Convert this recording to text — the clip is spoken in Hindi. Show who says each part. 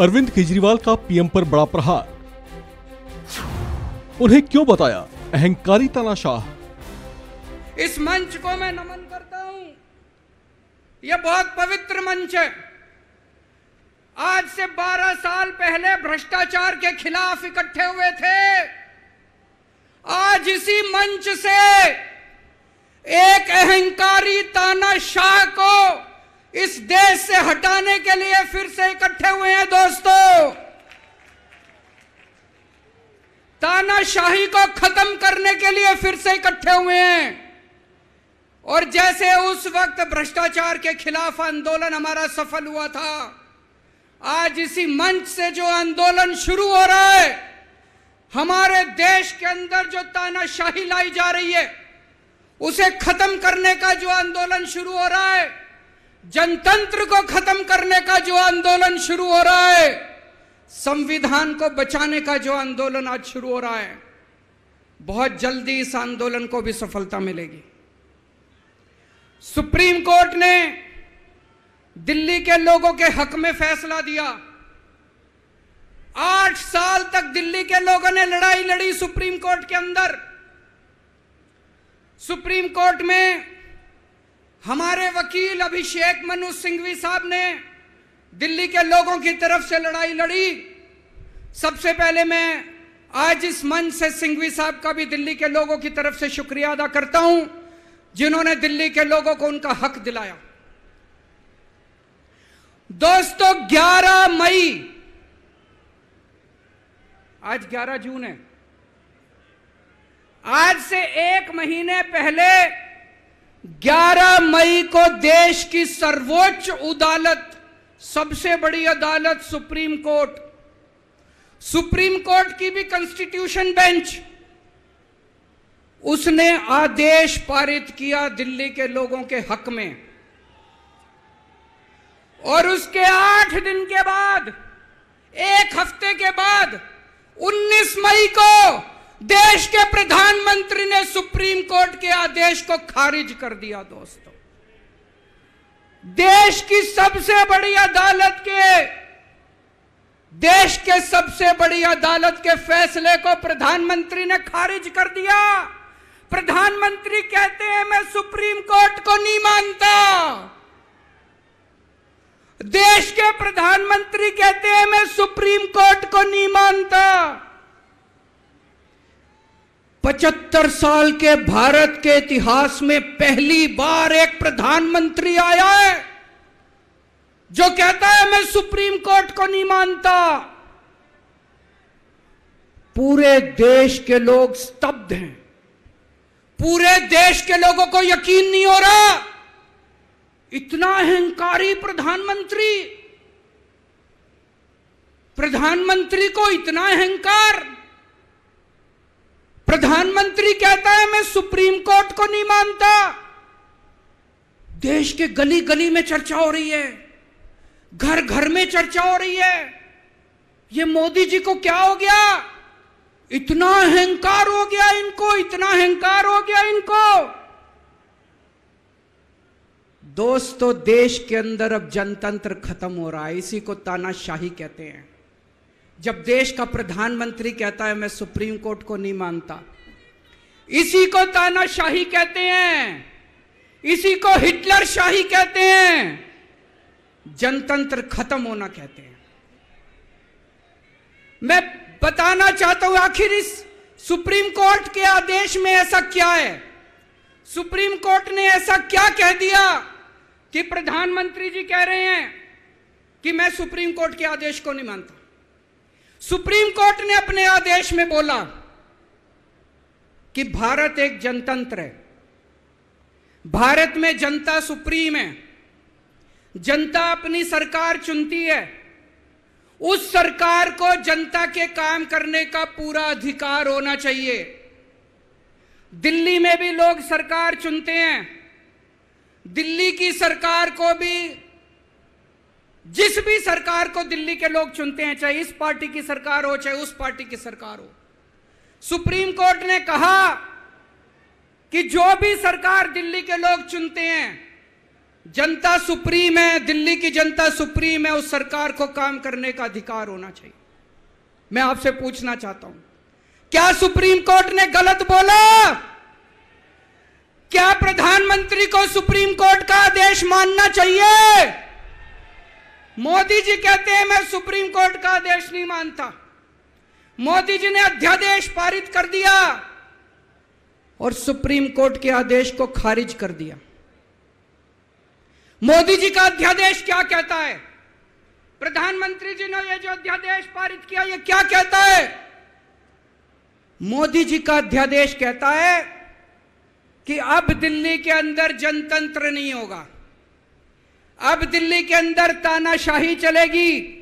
Speaker 1: अरविंद केजरीवाल का पीएम पर बड़ा प्रहार उन्हें क्यों बताया अहंकारी तानाशाह इस मंच को मैं नमन करता हूं यह बहुत पवित्र मंच है आज से 12 साल पहले भ्रष्टाचार के खिलाफ इकट्ठे हुए थे आज इसी मंच से एक अहंकारी तानाशाह को इस देश से हटाने के लिए फिर से इकट्ठे हुए हैं दोस्तों तानाशाही को खत्म करने के लिए फिर से इकट्ठे हुए हैं और जैसे उस वक्त भ्रष्टाचार के खिलाफ आंदोलन हमारा सफल हुआ था आज इसी मंच से जो आंदोलन शुरू हो रहा है हमारे देश के अंदर जो तानाशाही लाई जा रही है उसे खत्म करने का जो आंदोलन शुरू हो रहा है जनतंत्र को खत्म करने का जो आंदोलन शुरू हो रहा है संविधान को बचाने का जो आंदोलन आज शुरू हो रहा है बहुत जल्दी इस आंदोलन को भी सफलता मिलेगी सुप्रीम कोर्ट ने दिल्ली के लोगों के हक में फैसला दिया आठ साल तक दिल्ली के लोगों ने लड़ाई लड़ी सुप्रीम कोर्ट के अंदर सुप्रीम कोर्ट में हमारे वकील अभिषेक मनु सिंघवी साहब ने दिल्ली के लोगों की तरफ से लड़ाई लड़ी सबसे पहले मैं आज इस मंच से सिंघवी साहब का भी दिल्ली के लोगों की तरफ से शुक्रिया अदा करता हूं जिन्होंने दिल्ली के लोगों को उनका हक दिलाया दोस्तों 11 मई आज 11 जून है आज से एक महीने पहले
Speaker 2: 11
Speaker 1: मई को देश की सर्वोच्च अदालत सबसे बड़ी अदालत सुप्रीम कोर्ट सुप्रीम कोर्ट की भी कॉन्स्टिट्यूशन बेंच उसने आदेश पारित किया दिल्ली के लोगों के हक में और उसके आठ दिन के बाद एक हफ्ते के बाद 19 मई को देश के प्रधान प्रधानमंत्री ने सुप्रीम कोर्ट के आदेश को खारिज कर दिया दोस्तों देश की सबसे बड़ी अदालत के देश के सबसे बड़ी अदालत के फैसले को प्रधानमंत्री ने खारिज कर दिया प्रधानमंत्री कहते हैं मैं सुप्रीम कोर्ट को नहीं मानता देश के प्रधानमंत्री कहते हैं मैं सुप्रीम कोर्ट को नहीं मानता पचहत्तर साल के भारत के इतिहास में पहली बार एक प्रधानमंत्री आया है जो कहता है मैं सुप्रीम कोर्ट को नहीं मानता पूरे देश के लोग स्तब्ध हैं पूरे देश के लोगों को यकीन नहीं हो रहा इतना अहंकारी प्रधानमंत्री प्रधानमंत्री को इतना अहंकार प्रधानमंत्री कहता है मैं सुप्रीम कोर्ट को नहीं मानता देश के गली गली में चर्चा हो रही है घर घर में चर्चा हो रही है ये मोदी जी को क्या हो गया इतना अहंकार हो गया इनको इतना अहंकार हो गया इनको दोस्तों तो देश के अंदर अब जनतंत्र खत्म हो रहा है इसी को तानाशाही कहते हैं जब देश का प्रधानमंत्री कहता है मैं सुप्रीम कोर्ट को नहीं मानता इसी को तानाशाही कहते हैं इसी को हिटलर शाही कहते हैं जनतंत्र खत्म होना कहते हैं मैं बताना चाहता हूं आखिर इस सुप्रीम कोर्ट के आदेश में ऐसा क्या है सुप्रीम कोर्ट ने ऐसा क्या कह दिया कि प्रधानमंत्री जी कह रहे हैं कि मैं सुप्रीम कोर्ट के आदेश को नहीं मानता सुप्रीम कोर्ट ने अपने आदेश में बोला कि भारत एक जनतंत्र है भारत में जनता सुप्रीम है जनता अपनी सरकार चुनती है उस सरकार को जनता के काम करने का पूरा अधिकार होना चाहिए दिल्ली में भी लोग सरकार चुनते हैं दिल्ली की सरकार को भी जिस भी सरकार को दिल्ली के लोग चुनते हैं चाहे इस पार्टी की सरकार हो चाहे उस पार्टी की सरकार हो सुप्रीम कोर्ट ने कहा कि जो भी सरकार दिल्ली के लोग चुनते हैं जनता सुप्रीम है दिल्ली की जनता सुप्रीम है उस सरकार को काम करने का अधिकार होना चाहिए मैं आपसे पूछना चाहता हूं क्या सुप्रीम कोर्ट ने गलत बोला क्या प्रधानमंत्री को सुप्रीम कोर्ट का आदेश मानना चाहिए मोदी जी कहते हैं मैं सुप्रीम कोर्ट का आदेश नहीं मानता मोदी जी ने अध्यादेश पारित कर दिया और सुप्रीम कोर्ट के आदेश को खारिज कर दिया मोदी जी का अध्यादेश क्या कहता है प्रधानमंत्री जी ने यह जो अध्यादेश पारित किया यह क्या कहता है मोदी जी का अध्यादेश कहता है कि अब दिल्ली के अंदर जनतंत्र नहीं होगा अब दिल्ली के अंदर तानाशाही चलेगी